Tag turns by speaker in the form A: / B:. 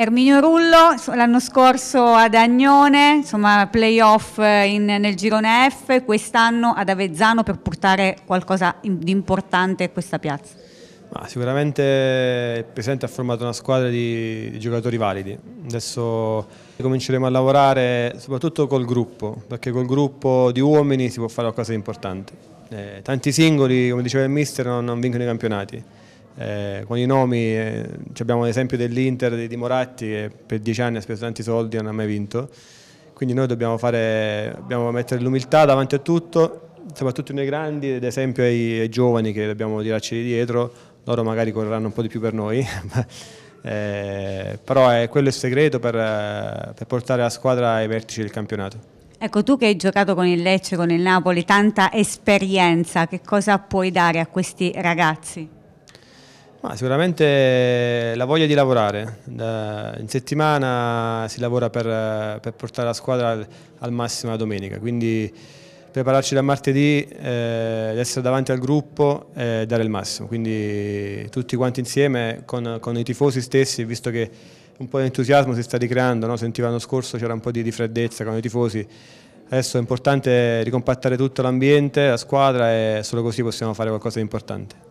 A: Erminio Rullo l'anno scorso ad Agnone, insomma playoff eh, in, nel girone F, quest'anno ad Avezzano per portare qualcosa di importante a questa piazza.
B: Ma sicuramente il Presidente ha formato una squadra di, di giocatori validi, adesso cominceremo a lavorare soprattutto col gruppo, perché col gruppo di uomini si può fare qualcosa di importante. Eh, tanti singoli, come diceva il mister, non, non vincono i campionati eh, con i nomi eh, abbiamo l'esempio dell'Inter di Moratti che per dieci anni ha speso tanti soldi e non ha mai vinto quindi noi dobbiamo, fare, dobbiamo mettere l'umiltà davanti a tutto soprattutto nei grandi ed esempio ai, ai giovani che dobbiamo tirarci di dietro loro magari correranno un po' di più per noi eh, però eh, è quello il segreto per, eh, per portare la squadra ai vertici del campionato
A: Ecco, tu che hai giocato con il Lecce, con il Napoli, tanta esperienza, che cosa puoi dare a questi ragazzi?
B: Ma sicuramente la voglia di lavorare, in settimana si lavora per, per portare la squadra al, al, massimo la domenica, quindi prepararci da martedì, eh, essere davanti al gruppo e eh, dare il massimo, quindi tutti quanti insieme con, con, i tifosi stessi, visto che un po' di entusiasmo si sta ricreando, no? sentivo l'anno scorso c'era un po' di, di freddezza con i tifosi, adesso è importante ricompattare tutto l'ambiente, la squadra e solo così possiamo fare qualcosa di importante.